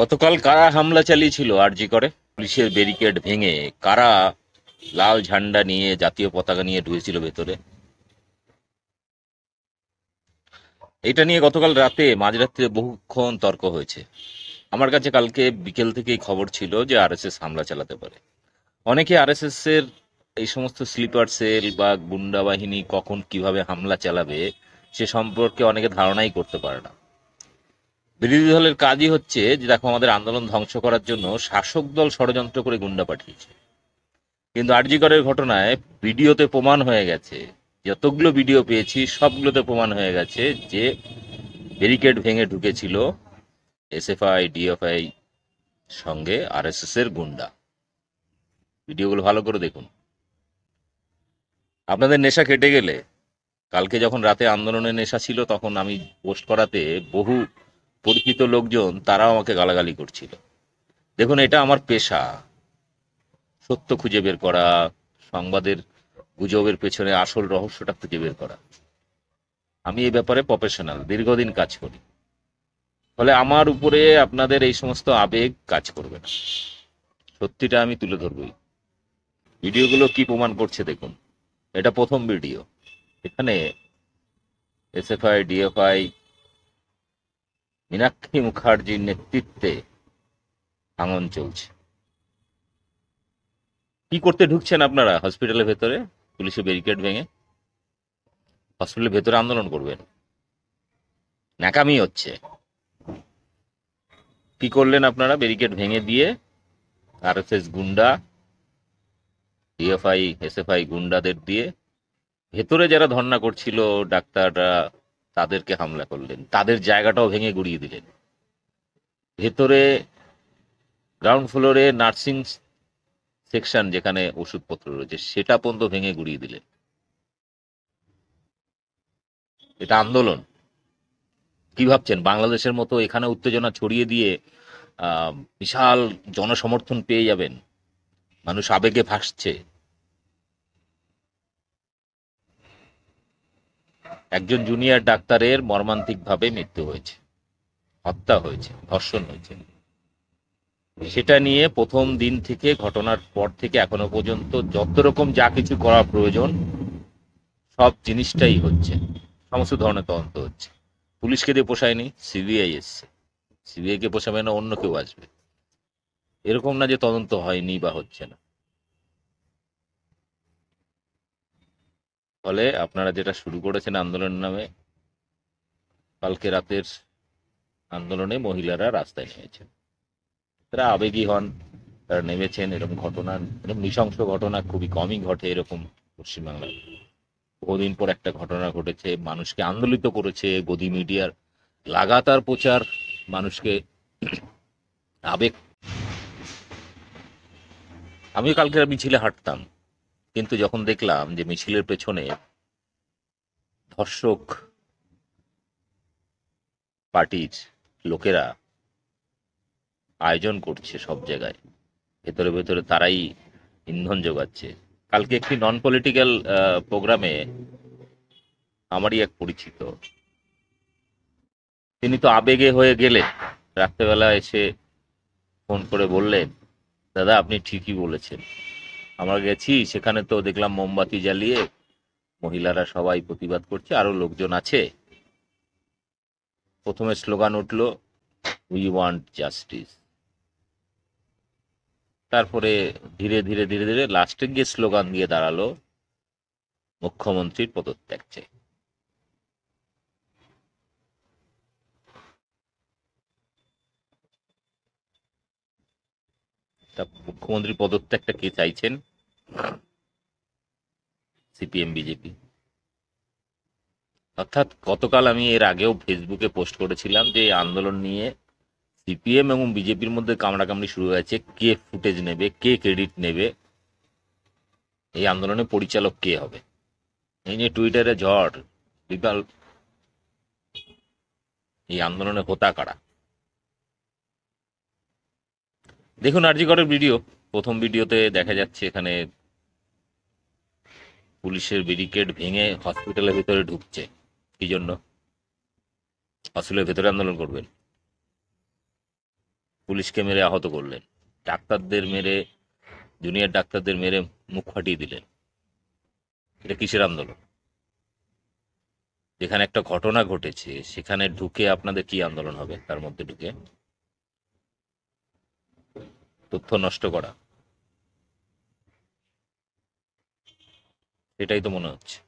গতকাল কারা হামলা চালিয়েছিল আরজি করে পুলিশের ব্যারিকেড ভেঙে কারা লাল ঝান্ডা নিয়ে জাতীয় পতাকা নিয়ে ঢুকেছিল ভেতরে এটা নিয়ে গতকাল রাতে মাঝরাত্রে বহুক্ষণ তর্ক হয়েছে আমার কাছে কালকে বিকেল থেকেই খবর ছিল যে আরএসএস হামলা চালাতে পারে অনেকে আরএসএস এর এই সমস্ত স্লিপার সেল বা গুন্ডা বাহিনী কখন কিভাবে হামলা চালাবে সে সম্পর্কে অনেকে ধারণাই করতে পারে না বিরোধী দলের কাজই হচ্ছে যে দেখো আমাদের আন্দোলন ধ্বংস করার জন্য শাসক দল ষড়যন্ত্র করে গুন্ডা পাঠিয়েছে কিন্তু আরজিকরের ঘটনায় ভিডিওতে প্রমাণ হয়ে গেছে যতগুলো ভিডিও পেয়েছি সবগুলোতে প্রমাণ হয়ে গেছে যে ব্যারিকেড ভেঙে ঢুকেছিল এসএফআই ডিএফআই সঙ্গে আরএসএস এর গুন্ডা ভিডিওগুলো ভালো করে দেখুন আপনাদের নেশা কেটে গেলে কালকে যখন রাতে আন্দোলনের নেশা ছিল তখন আমি পোস্ট করাতে বহু পরিচিত লোকজন তারাও আমাকে গালাগালি করছিল দেখুন এটা আমার পেশা সত্য খুঁজে বের করা সংবাদের গুজবের পেছনে আসল রহস্যটা খুঁজে বের করা আমি এই ব্যাপারে প্রফেশনাল দীর্ঘদিন কাজ করি ফলে আমার উপরে আপনাদের এই সমস্ত আবেগ কাজ করবে না সত্যিটা আমি তুলে ধরবই ভিডিওগুলো কি প্রমাণ করছে দেখুন এটা প্রথম ভিডিও এখানে এস এফআই ডিএফআই মীনাক্ষী মুখার্জির নেতৃত্বে ভাঙন চলছে কি করতে ঢুকছেন আপনারা হসপিটালের ভেতরে পুলিশে ব্যারিকেড ভেঙে হসপিটালের ভেতরে আন্দোলন করবেন ন্যাকামি হচ্ছে কি করলেন আপনারা ব্যারিকেড ভেঙে দিয়ে এস গুন্ডা ডিএফআই এসএফআই গুন্ডাদের দিয়ে ভেতরে যারা ধর্না করছিল ডাক্তাররা তাদেরকে হামলা করলেন তাদের জায়গাটাও ভেঙে গুড়িয়ে দিলেন ভেতরে গ্রাউন্ড ফ্লোরে নার্সিং সেকশন যেখানে ওষুধপত্র রয়েছে সেটা পর্যন্ত ভেঙে গুড়িয়ে দিলেন এটা আন্দোলন কি ভাবছেন বাংলাদেশের মতো এখানে উত্তেজনা ছড়িয়ে দিয়ে বিশাল জনসমর্থন পেয়ে যাবেন মানুষ আবেগে ভাসছে একজন জুনিয়র ডাক্তারের মর্মান্তিকভাবে মৃত্যু হয়েছে হত্যা হয়েছে ধর্ষণ হয়েছে সেটা নিয়ে প্রথম দিন থেকে ঘটনার পর থেকে এখনো পর্যন্ত যত রকম যা কিছু করা প্রয়োজন সব জিনিসটাই হচ্ছে সমস্ত ধরনের তদন্ত হচ্ছে পুলিশকে দিয়ে পোষায়নি সিবিআই এসছে সিবিআইকে পোষাবে না অন্য কেউ আসবে এরকম না যে তদন্ত হয়নি বা হচ্ছে না ফলে আপনারা যেটা শুরু করেছেন আন্দোলন নামে কালকে রাতের আন্দোলনে মহিলারা রাস্তায় নেমেছেন তারা আবেগী হন তারা নেমেছেন এরকম ঘটনা এরকম নৃশংস ঘটনা খুবই কমই ঘটে এরকম পশ্চিমবাংলায় বহুদিন পর একটা ঘটনা ঘটেছে মানুষকে আন্দোলিত করেছে গদি মিডিয়ার লাগাতার প্রচার মানুষকে আবেগ আমিও কালকে মিছিলে হাঁটতাম কিন্তু যখন দেখলাম যে মিছিলের পেছনে ধর্ষক পার্টির লোকেরা আয়োজন করছে সব জায়গায় ভেতরে ভেতরে তারাই ইন্ধন যোগাচ্ছে কালকে একটি নন পলিটিক্যাল প্রোগ্রামে আমারই এক পরিচিত তিনি তো আবেগে হয়ে গেলেন রাত্রেবেলা এসে ফোন করে বললেন দাদা আপনি ঠিকই বলেছেন আমরা গেছি সেখানে তো দেখলাম মোমবাতি জ্বালিয়ে মহিলারা সবাই প্রতিবাদ করছে আরও লোকজন আছে প্রথমে স্লোগান উঠল উই ওয়ান্ট জাস্টিস তারপরে ধীরে ধীরে ধীরে ধীরে লাস্টে গিয়ে স্লোগান দিয়ে দাঁড়ালো মুখ্যমন্ত্রীর পদত্যাগ চাই মুখ্যমন্ত্রী পদত্যাগটা কে চাইছেন সিপিএম বিজেপি অর্থাৎ গতকাল আমি এর আগেও ফেসবুকে পোস্ট করেছিলাম যে আন্দোলন নিয়ে সিপিএম এবং বিজেপির মধ্যে কামড়াকামড়ি শুরু হয়েছে কে ফুটেজ নেবে কে ক্রেডিট নেবে এই আন্দোলনের পরিচালক কে হবে এই নিয়ে টুইটারে ঝড় বিকাল এই আন্দোলনে হোতা কারা দেখুন করের ভিডিও প্রথম ভিডিওতে দেখা যাচ্ছে এখানে পুলিশের ব্যারিকেড ভেঙে হসপিটালের ভিতরে ঢুকছে কি জন্য হসপিটালের ভেতরে আন্দোলন করবেন পুলিশকে মেরে আহত করলেন ডাক্তারদের মেরে জুনিয়র ডাক্তারদের মেরে মুখ ফাটিয়ে দিলেন এটা কিসের আন্দোলন যেখানে একটা ঘটনা ঘটেছে সেখানে ঢুকে আপনাদের কি আন্দোলন হবে তার মধ্যে ঢুকে তথ্য নষ্ট করা সেটাই তো মনে হচ্ছে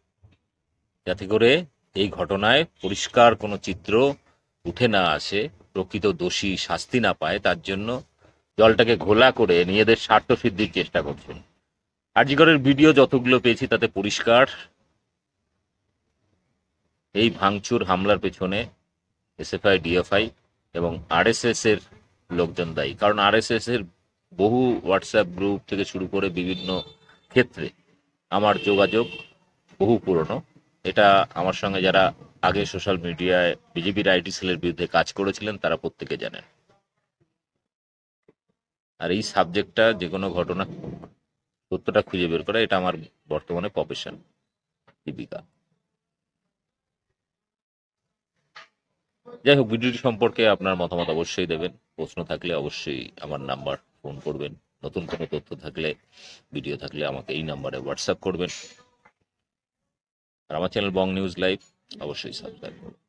যাতে করে এই ঘটনায় পরিষ্কার কোনো চিত্র উঠে না আসে প্রকৃত দোষী শাস্তি না পায় তার জন্য দলটাকে ঘোলা করে নিজেদের স্বার্থ সিদ্ধির চেষ্টা করছেন আরজিগড়ের ভিডিও যতগুলো পেয়েছি তাতে পরিষ্কার এই ভাঙচুর হামলার পেছনে এসএফআই ডিএফআই এবং আরএসএস এর লোকজন দায়ী কারণ আরএসএস এর বহু হোয়াটসঅ্যাপ গ্রুপ থেকে শুরু করে বিভিন্ন ক্ষেত্রে আমার যোগাযোগ বহু পুরনো এটা আমার সঙ্গে যারা আগে সোশ্যাল মিডিয়ায় বিজেপির আইটি সেলের বিরুদ্ধে কাজ করেছিলেন তারা প্রত্যেকে জানেন আর এই সাবজেক্টটা যে কোনো ঘটনা সত্যটা খুঁজে বের করা এটা আমার বর্তমানে প্রফেশন জীবিকা যাই হোক ভিডিওটি সম্পর্কে আপনার মতামত অবশ্যই দেবেন প্রশ্ন থাকলে অবশ্যই আমার নাম্বার ফোন করবেন নতুন কোনো তথ্য থাকলে ভিডিও থাকলে আমাকে এই নাম্বারে হোয়াটসঅ্যাপ করবেন আর আমার চ্যানেল বং নিউজ লাইভ অবশ্যই সাবস্ক্রাইব করবেন